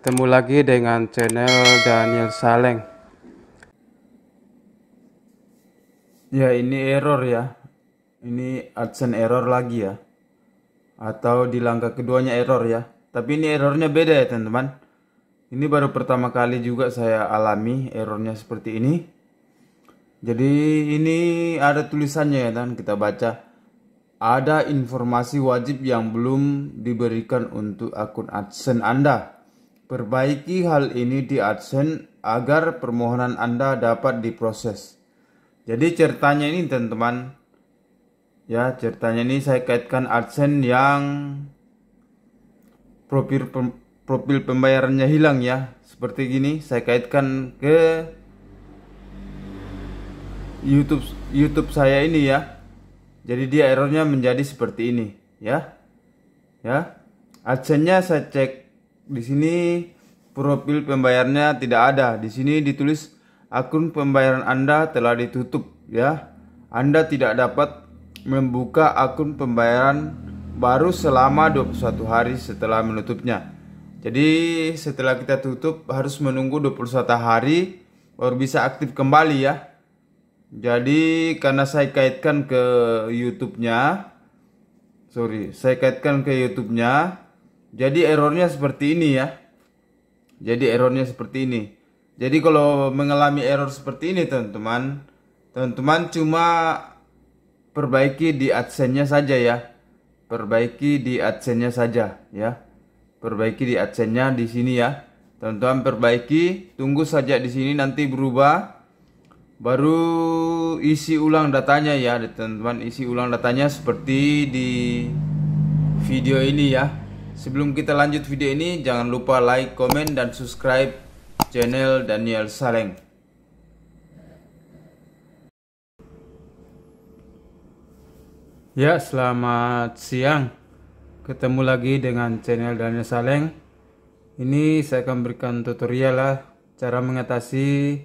Ketemu lagi dengan channel Daniel Saleng. Ya, ini error ya. Ini AdSense error lagi ya. Atau di langkah keduanya error ya. Tapi ini errornya beda ya, teman-teman. Ini baru pertama kali juga saya alami errornya seperti ini. Jadi ini ada tulisannya ya, dan kita baca ada informasi wajib yang belum diberikan untuk akun AdSense Anda. Perbaiki hal ini di AdSense agar permohonan Anda dapat diproses. Jadi ceritanya ini teman-teman ya ceritanya ini saya kaitkan AdSense yang profil profil pembayarannya hilang ya. Seperti gini saya kaitkan ke YouTube YouTube saya ini ya. Jadi dia errornya menjadi seperti ini ya. Ya. AdSense-nya saya cek di sini profil pembayarannya tidak ada. Di sini ditulis akun pembayaran Anda telah ditutup ya. Anda tidak dapat membuka akun pembayaran baru selama 21 hari setelah menutupnya. Jadi setelah kita tutup harus menunggu 21 hari baru bisa aktif kembali ya. Jadi karena saya kaitkan ke YouTube-nya, sorry, saya kaitkan ke YouTube-nya, jadi errornya seperti ini ya. Jadi errornya seperti ini. Jadi kalau mengalami error seperti ini teman-teman, teman-teman cuma perbaiki di adsense saja ya. Perbaiki di adsense saja ya. Perbaiki di adsense di sini ya. Teman-teman perbaiki, tunggu saja di sini nanti berubah. Baru isi ulang datanya ya, teman-teman isi ulang datanya seperti di video ini ya. Sebelum kita lanjut video ini, jangan lupa like, komen, dan subscribe channel Daniel Saleng. Ya, selamat siang. Ketemu lagi dengan channel Daniel Saleng. Ini saya akan berikan tutorial lah cara mengatasi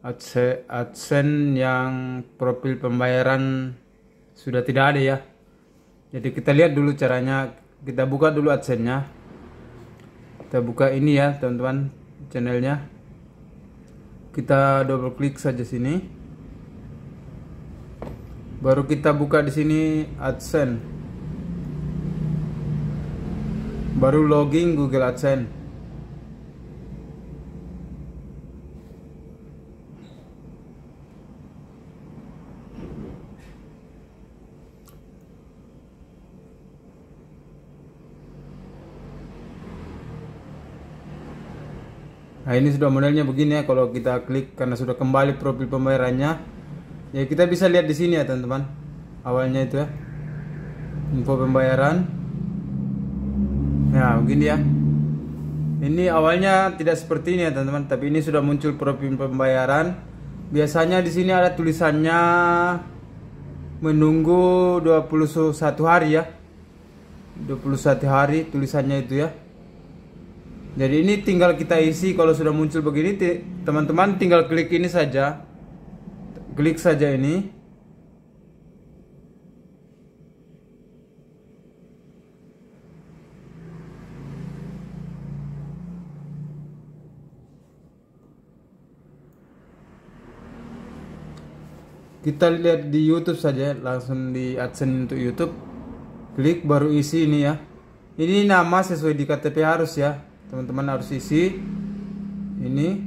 AdSense yang profil pembayaran sudah tidak ada ya. Jadi kita lihat dulu caranya kita buka dulu adsennya kita buka ini ya teman-teman channelnya kita double klik saja sini baru kita buka di sini adsense baru login Google AdSense Nah ini sudah modelnya begini ya kalau kita klik karena sudah kembali profil pembayarannya ya kita bisa lihat di sini ya teman-teman awalnya itu ya info pembayaran ya begini ya ini awalnya tidak seperti ini ya teman-teman tapi ini sudah muncul profil pembayaran biasanya di sini ada tulisannya menunggu 21 hari ya 21 hari tulisannya itu ya jadi ini tinggal kita isi kalau sudah muncul begini teman-teman tinggal klik ini saja. Klik saja ini. Kita lihat di YouTube saja langsung di AdSense untuk YouTube. Klik baru isi ini ya. Ini nama sesuai di KTP harus ya teman-teman harus isi ini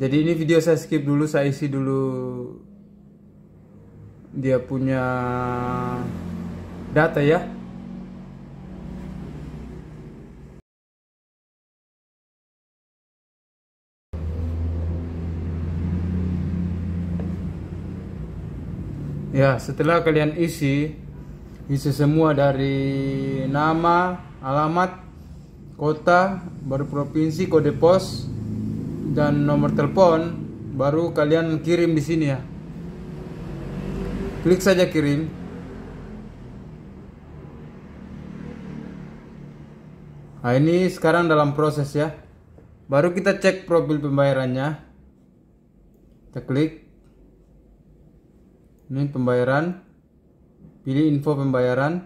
jadi ini video saya skip dulu saya isi dulu dia punya data ya Ya, setelah kalian isi isi semua dari nama, alamat, kota, baru provinsi, kode pos, dan nomor telepon, baru kalian kirim di sini ya. Klik saja kirim. Nah, ini sekarang dalam proses ya. Baru kita cek profil pembayarannya. Kita klik. Ini pembayaran. Pilih info pembayaran.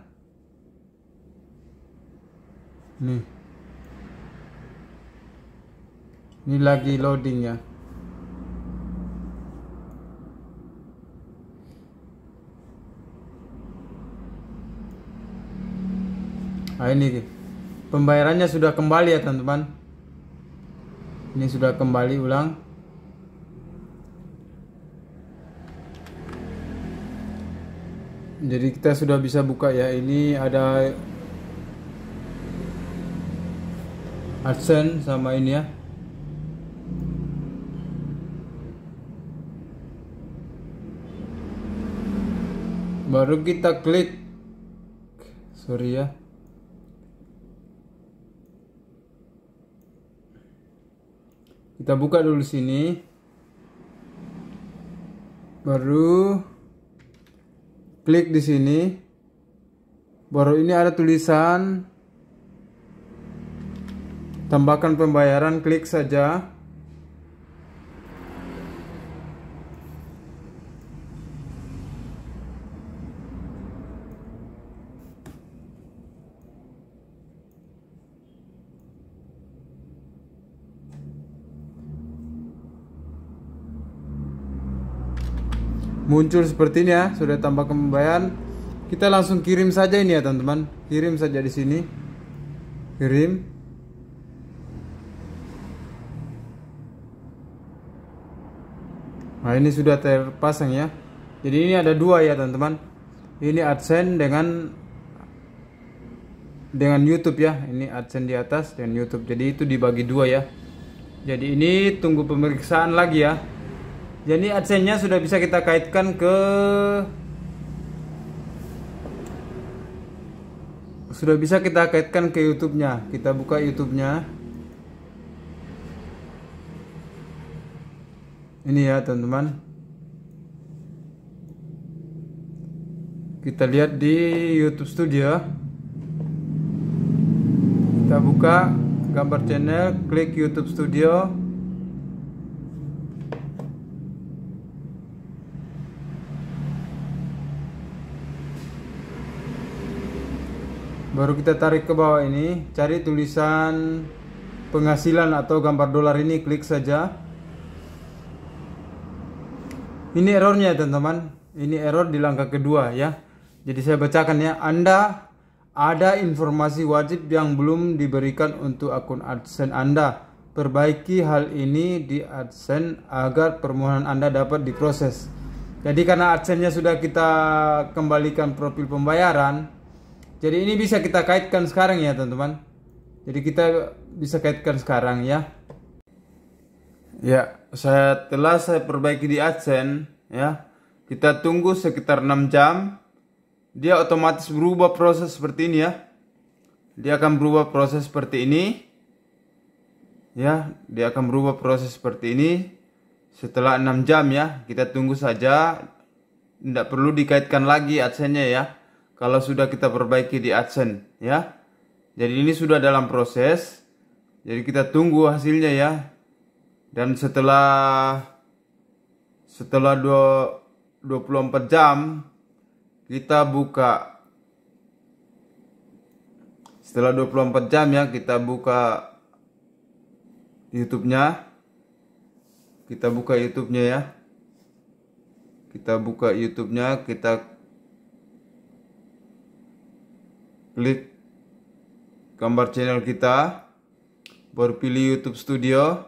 Nih. Ini lagi loading ya. Nah ini pembayarannya sudah kembali ya teman-teman. Ini sudah kembali ulang. Jadi kita sudah bisa buka ya. Ini ada AdSense sama ini ya. baru kita klik sorry ya kita buka dulu sini baru klik di sini baru ini ada tulisan tambahkan pembayaran klik saja muncul seperti ini ya sudah tambah pembayaran kita langsung kirim saja ini ya teman-teman kirim saja di sini kirim nah ini sudah terpasang ya jadi ini ada dua ya teman-teman ini adsense dengan dengan YouTube ya ini adsense di atas dan YouTube jadi itu dibagi dua ya jadi ini tunggu pemeriksaan lagi ya jadi adsennya sudah bisa kita kaitkan ke sudah bisa kita kaitkan ke YouTube-nya. Kita buka YouTube-nya. Ini ya, teman-teman. Kita lihat di YouTube Studio. Kita buka gambar channel, klik YouTube Studio. baru kita tarik ke bawah ini cari tulisan penghasilan atau gambar dolar ini klik saja ini errornya teman-teman ini error di langkah kedua ya jadi saya bacakan ya Anda ada informasi wajib yang belum diberikan untuk akun AdSense Anda perbaiki hal ini di AdSense agar permohonan Anda dapat diproses. Jadi karena AdSense-nya sudah kita kembalikan profil pembayaran, jadi ini bisa kita kaitkan sekarang ya teman-teman. Jadi kita bisa kaitkan sekarang ya. Ya, saya telah saya perbaiki di AdSense ya. Kita tunggu sekitar 6 jam. Dia otomatis berubah proses seperti ini ya. Dia akan berubah proses seperti ini. Ya, dia akan berubah proses seperti ini setelah 6 jam ya. Kita tunggu saja. Tidak perlu dikaitkan lagi AdSense-nya ya kalau sudah kita perbaiki di AdSense ya. Jadi ini sudah dalam proses. Jadi kita tunggu hasilnya ya. Dan setelah setelah 2, 24 jam kita buka setelah 24 jam ya kita buka YouTube-nya. Kita buka YouTube-nya ya. Kita buka YouTube-nya, kita klik gambar channel kita baru pilih YouTube Studio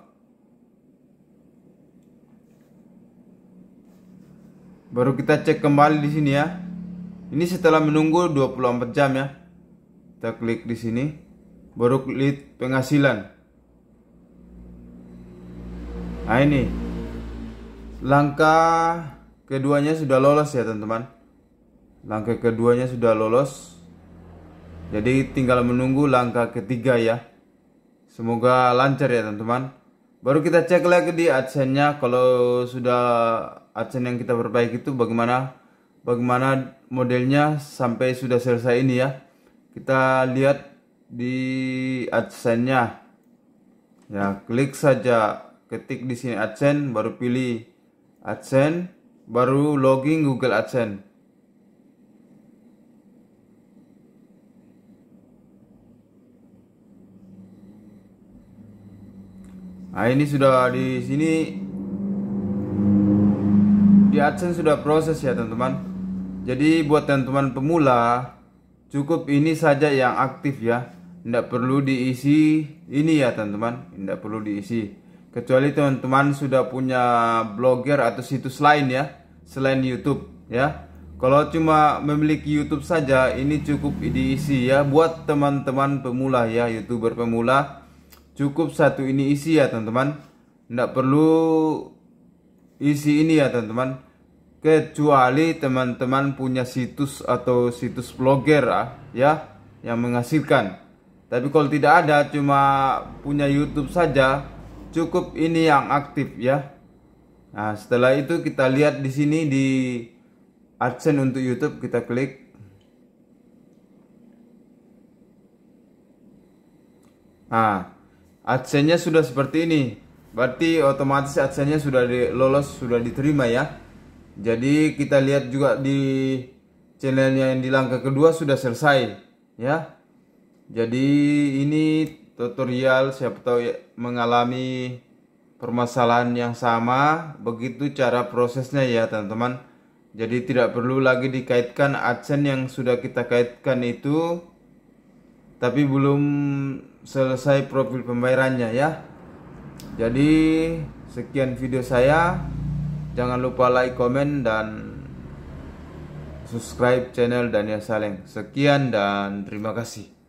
baru kita cek kembali di sini ya ini setelah menunggu 24 jam ya kita klik di sini baru klik penghasilan nah ini langkah keduanya sudah lolos ya teman-teman langkah keduanya sudah lolos jadi tinggal menunggu langkah ketiga ya. Semoga lancar ya teman-teman. Baru kita cek lagi di adsense-nya kalau sudah adsense yang kita perbaiki itu bagaimana bagaimana modelnya sampai sudah selesai ini ya. Kita lihat di adsense-nya. Ya, klik saja ketik di sini adsense baru pilih adsense baru login Google AdSense. Nah ini sudah di sini di AdSense sudah proses ya teman-teman. Jadi buat teman-teman pemula cukup ini saja yang aktif ya. Tidak perlu diisi ini ya teman-teman. Tidak perlu diisi. Kecuali teman-teman sudah punya blogger atau situs lain ya selain YouTube ya. Kalau cuma memiliki YouTube saja ini cukup diisi ya buat teman-teman pemula ya, YouTuber pemula cukup satu ini isi ya teman-teman tidak perlu isi ini ya teman-teman kecuali teman-teman punya situs atau situs blogger ah, ya yang menghasilkan tapi kalau tidak ada cuma punya YouTube saja cukup ini yang aktif ya nah setelah itu kita lihat di sini di AdSense untuk YouTube kita klik nah adsense sudah seperti ini. Berarti otomatis adsense sudah di, lolos, sudah diterima ya. Jadi kita lihat juga di channelnya yang di langkah kedua sudah selesai ya. Jadi ini tutorial siapa tahu ya, mengalami permasalahan yang sama begitu cara prosesnya ya teman-teman. Jadi tidak perlu lagi dikaitkan adsense yang sudah kita kaitkan itu tapi belum selesai profil pembayarannya ya jadi sekian video saya jangan lupa like komen dan subscribe channel Daniel Saleng sekian dan terima kasih